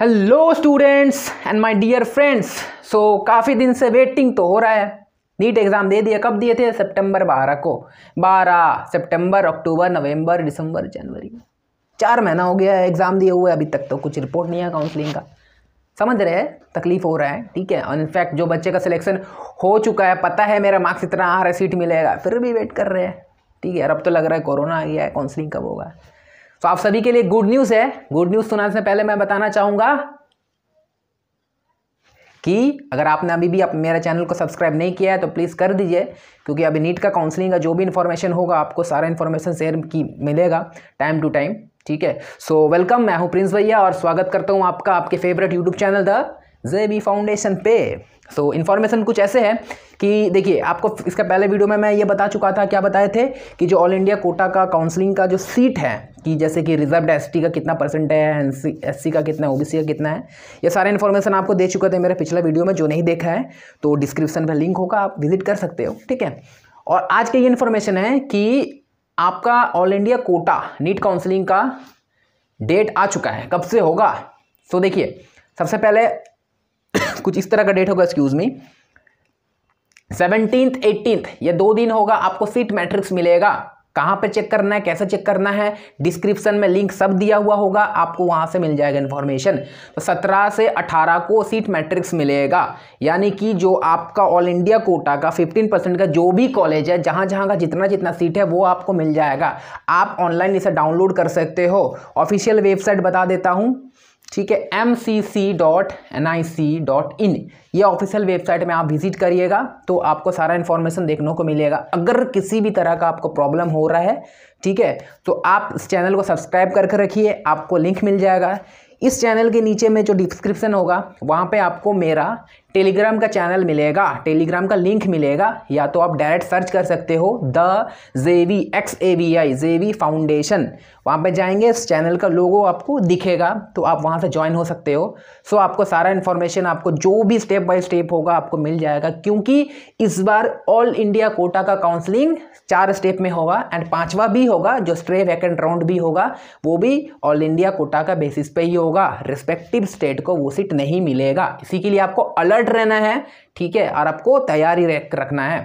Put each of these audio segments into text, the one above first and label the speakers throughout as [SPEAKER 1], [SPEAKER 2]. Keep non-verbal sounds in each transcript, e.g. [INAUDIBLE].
[SPEAKER 1] hello students and my dear friends so काफ़ी दिन से वेटिंग तो हो रहा है नीट एग्ज़ाम दे दिया कब दिए थे सितंबर 12 को 12 सितंबर अक्टूबर नवंबर दिसंबर जनवरी चार महीना हो गया है एग्ज़ाम दिए हुए अभी तक तो कुछ रिपोर्ट नहीं आया काउंसलिंग का समझ रहे हैं तकलीफ हो रहा है ठीक है इनफैक्ट जो बच्चे का सिलेक्शन हो चुका है पता है मेरा मार्क्स इतना आ रहा है सीट मिलेगा फिर भी वेट कर रहे हैं ठीक है अब तो लग रहा है कोरोना आ गया है काउंसलिंग कब होगा तो आप सभी के लिए गुड न्यूज़ है गुड न्यूज़ सुनाने से पहले मैं बताना चाहूंगा कि अगर आपने अभी भी आप मेरे चैनल को सब्सक्राइब नहीं किया है तो प्लीज़ कर दीजिए क्योंकि अभी नीट का काउंसलिंग का जो भी इन्फॉर्मेशन होगा आपको सारा इन्फॉर्मेशन शेयर की मिलेगा टाइम टू टाइम ठीक है सो वेलकम मैं हूं प्रिंस भैया और स्वागत करता हूं आपका आपके favourite YouTube channel the J foundation पे सो so, इन्फॉर्मेशन कुछ ऐसे है कि देखिए आपको इसका पहले वीडियो में मैं ये बता चुका था क्या बताए थे कि जो ऑल इंडिया कोटा का काउंसलिंग का जो सीट है कि जैसे कि रिजर्व एस का कितना परसेंट है एस का कितना है ओबीसी का कितना है ये सारे इन्फॉर्मेशन आपको दे चुके थे मेरे पिछले वीडियो में जो नहीं देखा है तो डिस्क्रिप्शन में लिंक होगा आप विजिट कर सकते हो ठीक है और आज के ये इन्फॉर्मेशन है कि आपका all India quota NEET counselling का डेट आ चुका है कब से होगा सो देखिए सबसे पहले [COUGHS] कुछ इस तरह का डेट होगा एक्सक्यूज़ मी सेवनटीन एटीनथ ये दो दिन होगा आपको सीट मैट्रिक्स मिलेगा कहाँ पे चेक करना है कैसे चेक करना है डिस्क्रिप्शन में लिंक सब दिया हुआ होगा आपको वहाँ से मिल जाएगा इन्फॉर्मेशन तो 17 से 18 को सीट मैट्रिक्स मिलेगा यानी कि जो आपका ऑल इंडिया कोटा का 15 परसेंट का जो भी कॉलेज है जहाँ जहाँ का जितना जितना सीट है वो आपको मिल जाएगा आप ऑनलाइन इसे डाउनलोड कर सकते हो ऑफिशियल वेबसाइट बता देता हूँ ठीक है M C C dot N I C dot in ये ऑफिशियल वेबसाइट में आप विजिट करिएगा तो आपको सारा इन्फॉर्मेशन देखने को मिलेगा अगर किसी भी तरह का आपको प्रॉब्लम हो रहा है ठीक है तो आप इस चैनल को सब्सक्राइब करके रखिए आपको लिंक मिल जाएगा इस चैनल के नीचे में जो डिस्क्रिप्शन होगा वहाँ पे आपको मेरा टेलीग्राम का चैनल मिलेगा टेलीग्राम का लिंक मिलेगा या तो आप डायरेक्ट सर्च कर सकते हो द जेवी एक्स ए वी आई जेवी फाउंडेशन वहाँ पे जाएंगे इस चैनल का लोगो आपको दिखेगा तो आप वहाँ से ज्वाइन हो सकते हो सो आपको सारा इन्फॉर्मेशन आपको जो भी स्टेप बाय स्टेप होगा आपको मिल जाएगा क्योंकि इस बार ऑल इंडिया कोटा का काउंसलिंग चार स्टेप में होगा एंड पाँचवा भी होगा जो स्ट्रे वैकेंट राउंड भी होगा वो भी ऑल इंडिया कोटा का बेसिस पे ही होगा रिस्पेक्टिव स्टेट को वो सीट नहीं मिलेगा इसी के लिए आपको अलर्ट अलर्ट रहना है ठीक है और आपको तैयारी रखना है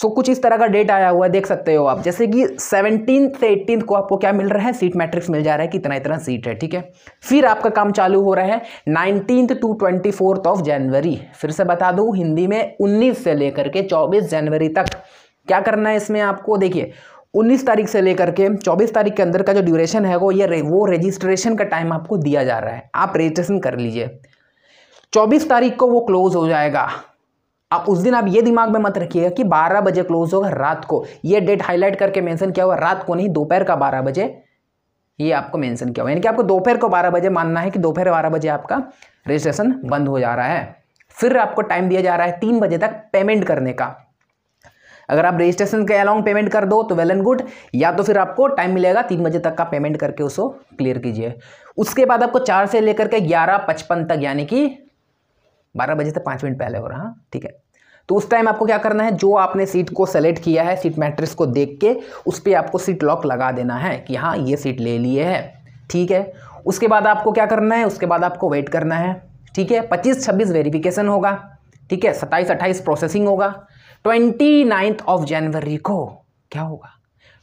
[SPEAKER 1] सो कुछ इस तरह का डेट आया हुआ है देख सकते हो आप जैसे कि सेवनटीन से एट्टीन को आपको क्या मिल रहा है सीट मैट्रिक्स मिल जा रहा है कि इतना इतना सीट है ठीक है फिर आपका काम चालू हो रहा है nineteen to twenty fourth of January फिर से बता दूँ हिंदी में उन्नीस से लेकर के चौबीस जनवरी तक क्या करना है इसमें आपको देखिए 19 तारीख से लेकर के 24 तारीख के अंदर का जो ड्यूरेशन है वो ये रे, वो रजिस्ट्रेशन का टाइम आपको दिया जा रहा है आप रजिस्ट्रेशन कर लीजिए चौबीस तारीख को वो क्लोज हो जाएगा आप उस दिन आप ये दिमाग में मत रखिएगा कि 12 बजे क्लोज होगा रात को ये डेट हाईलाइट करके मेंशन किया हुआ रात को नहीं दोपहर का 12 बजे ये आपको मेंशन किया हुआ यानी कि आपको दोपहर को 12 बजे मानना है कि दोपहर बारह बजे आपका रजिस्ट्रेशन बंद हो जा रहा है फिर आपको टाइम दिया जा रहा है तीन बजे तक पेमेंट करने का अगर आप रजिस्ट्रेशन के अलॉन्ग पेमेंट कर दो तो वेल एंड गुड या तो फिर आपको टाइम मिलेगा तीन बजे तक का पेमेंट करके उसको क्लियर कीजिए उसके बाद आपको चार से लेकर के ग्यारह पचपन तक यानी कि बारह बजे से पाँच मिनट पहले हो रहा हाँ ठीक है तो उस टाइम आपको क्या करना है जो आपने सीट को सेलेक्ट किया है सीट मैट्रिक्स को देख के उस पर आपको सीट लॉक लगा देना है कि हाँ ये सीट ले लिए है ठीक है उसके बाद आपको क्या करना है उसके बाद आपको वेट करना है ठीक है पच्चीस छब्बीस वेरिफिकेशन होगा ठीक है सत्ताईस अट्ठाईस प्रोसेसिंग होगा ट्वेंटी नाइन्थ ऑफ जनवरी को क्या होगा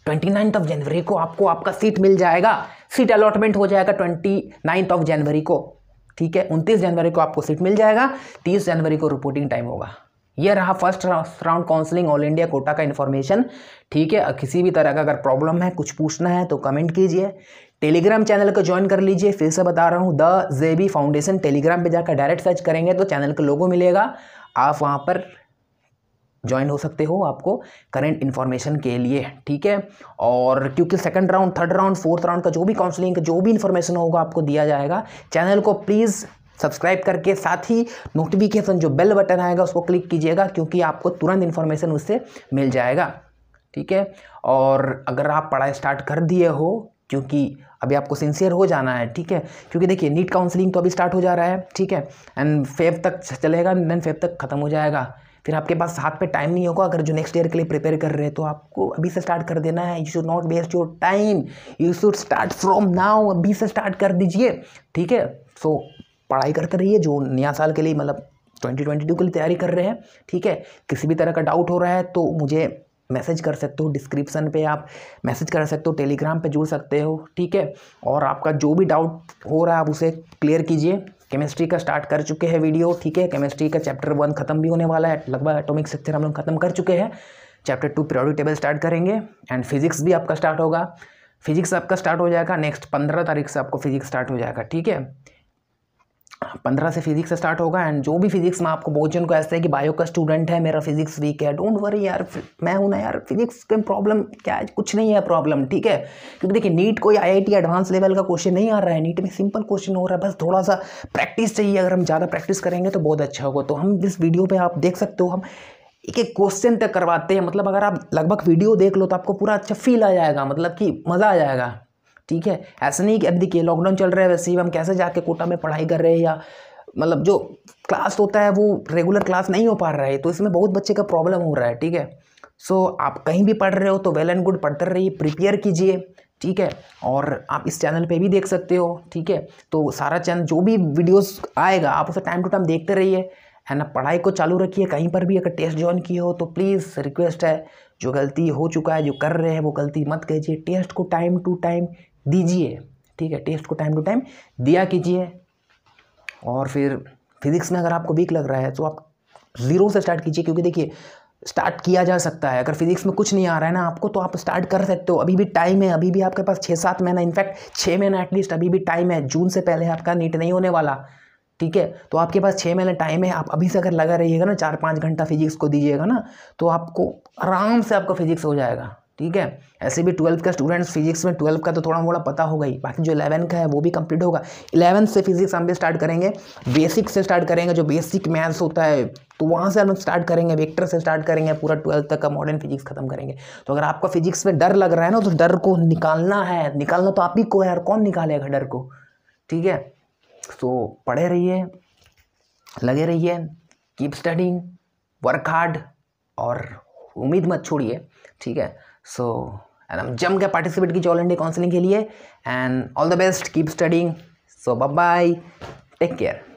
[SPEAKER 1] ट्वेंटी नाइन्थ ऑफ जनवरी को आपको आपका सीट मिल जाएगा सीट अलॉटमेंट हो जाएगा ट्वेंटी नाइन्थ ऑफ जनवरी को ठीक है उनतीस जनवरी को आपको सीट मिल जाएगा तीस जनवरी को रिपोर्टिंग टाइम होगा यह रहा first round counselling all India quota का इन्फॉर्मेशन ठीक है किसी भी तरह का अगर प्रॉब्लम है कुछ पूछना है तो कमेंट कीजिए टेलीग्राम चैनल को ज्वाइन कर लीजिए फिर से बता रहा हूँ द जेबी फाउंडेशन टेलीग्राम पे जाकर डायरेक्ट सर्च करेंगे तो चैनल का लोगो मिलेगा आप वहाँ पर ज्वाइन हो सकते हो आपको करेंट इन्फॉर्मेशन के लिए ठीक है और क्योंकि second round third round fourth round का जो भी काउंसलिंग का जो भी इन्फॉर्मेशन होगा आपको दिया जाएगा चैनल को प्लीज़ सब्सक्राइब करके साथ ही नोटिफिकेशन जो बेल बटन आएगा उसको क्लिक कीजिएगा क्योंकि आपको तुरंत इन्फॉर्मेशन उससे मिल जाएगा ठीक है और अगर आप पढ़ाई स्टार्ट कर दिए हो क्योंकि अभी आपको सिंसियर हो जाना है ठीक है क्योंकि देखिए नीट काउंसलिंग तो अभी स्टार्ट हो जा रहा है ठीक है एंड फेव तक चलेगा देन फेव तक ख़त्म हो जाएगा फिर आपके पास हाथ पे टाइम नहीं होगा अगर जो नेक्स्ट ईयर के लिए प्रिपेयर कर रहे हैं तो आपको अभी से स्टार्ट कर देना है you should not waste your time you should start from now अभी से स्टार्ट कर दीजिए ठीक है सो पढ़ाई करते रहिए जो नया साल के लिए मतलब ट्वेंटी ट्वेंटी टू के लिए तैयारी कर रहे हैं ठीक है किसी भी तरह का डाउट हो रहा है तो मुझे मैसेज कर सकते हो डिस्क्रिप्शन पे आप मैसेज कर सकते हो टेलीग्राम पे जुड़ सकते हो ठीक है और आपका जो भी डाउट हो रहा है आप उसे क्लियर कीजिए केमिस्ट्री का स्टार्ट कर चुके हैं वीडियो ठीक है केमिस्ट्री का चैप्टर वन खत्म भी होने वाला है लगभग एटॉमिक स्ट्रक्चर हम लोग खत्म कर चुके हैं chapter two periodic table start करेंगे एंड फिजिक्स भी आपका स्टार्ट होगा फिजिक्स आपका स्टार्ट हो जाएगा नेक्स्ट पंद्रह तारीख से आपको फिजिक्स स्टार्ट हो जाएगा ठीक है पंद्रह से फिजिक्स स्टार्ट होगा एंड जो भी फिजिक्स में आपको बहुत जन को ऐसा है कि बायो का स्टूडेंट है मेरा फिजिक्स वीक है डोंट वरी यार मैं हूँ ना यार फिजिक्स के प्रॉब्लम क्या है कुछ नहीं है प्रॉब्लम ठीक है क्योंकि देखिए नीट कोई आईआईटी एडवांस लेवल का क्वेश्चन नहीं आ रहा है नीट में सिंपल क्वेश्चन हो रहा है बस थोड़ा सा प्रैक्टिस चाहिए अगर हम ज़्यादा प्रैक्टिस करेंगे तो बहुत अच्छा होगा तो हम इस वीडियो पर आप देख सकते हो हम एक एक क्वेश्चन तक करवाते हैं मतलब अगर आप लगभग वीडियो देख लो तो आपको पूरा अच्छा फील आ जाएगा मतलब कि मज़ा आ जाएगा ठीक है ऐसा नहीं कि अब देखिए लॉकडाउन चल रहा है वैसे ही हम कैसे जाके कोटा में पढ़ाई कर रहे हैं या मतलब जो क्लास होता है वो रेगुलर क्लास नहीं हो पा रहा है तो इसमें बहुत बच्चे का प्रॉब्लम हो रहा है ठीक है सो आप कहीं भी पढ़ रहे हो तो वेल एंड गुड पढ़ते रहिए प्रिपेयर कीजिए ठीक है और आप इस चैनल पे भी देख सकते हो ठीक है तो सारा चैनल जो भी वीडियोस आएगा आप उसे टाइम टू टाइम देखते रहिए है ना पढ़ाई को चालू रखिए कहीं पर भी अगर टेस्ट ज्वाइन किए हो तो प्लीज़ रिक्वेस्ट है जो गलती हो चुका है जो कर रहे हैं वो गलती मत कीजिए टेस्ट को टाइम टू टाइम दीजिए ठीक है टेस्ट को टाइम टू टाइम दिया कीजिए और फिर फिजिक्स में अगर आपको वीक लग रहा है तो आप ज़ीरो से स्टार्ट कीजिए क्योंकि देखिए स्टार्ट किया जा सकता है अगर फिजिक्स में कुछ नहीं आ रहा है ना आपको तो आप स्टार्ट कर सकते हो अभी भी टाइम है अभी भी आपके पास छः सात महीना इनफैक्ट छः महीना एटलीस्ट अभी भी टाइम है जून से पहले आपका नीट नहीं होने वाला ठीक है तो आपके पास छः महीने टाइम है आप अभी से अगर लगा रहिएगा ना चार पाँच घंटा फिजिक्स को दीजिएगा ना तो आपको आराम से आपका फिजिक्स हो जाएगा ठीक है ऐसे भी ट्वेल्थ का स्टूडेंट्स फिजिक्स में ट्वेल्थ का तो थोड़ा मोड़ा पता होगा ही बाकी जो इलेवन का है वो भी कंप्लीट होगा इलेवन से फिजिक्स हम भी स्टार्ट करेंगे बेसिक से स्टार्ट करेंगे जो बेसिक मैथ्स होता है तो वहाँ से हम स्टार्ट करेंगे वेक्टर से स्टार्ट करेंगे पूरा ट्वेल्थ तक का मॉडर्न फिजिक्स खत्म करेंगे तो अगर आपको फिजिक्स में डर लग रहा है ना तो डर को निकालना है निकालना तो आप ही को है और कौन निकालेगा डर को ठीक है तो पढ़े रहिए लगे रहिए कीप स्टडिंग वर्क हार्ड और उम्मीद मत छोड़िए ठीक है सो एंड हम जम के पार्टिसिपेट कीजिए ऑल इंडिया काउंसिलिंग के लिए and all the best keep studying so bye take care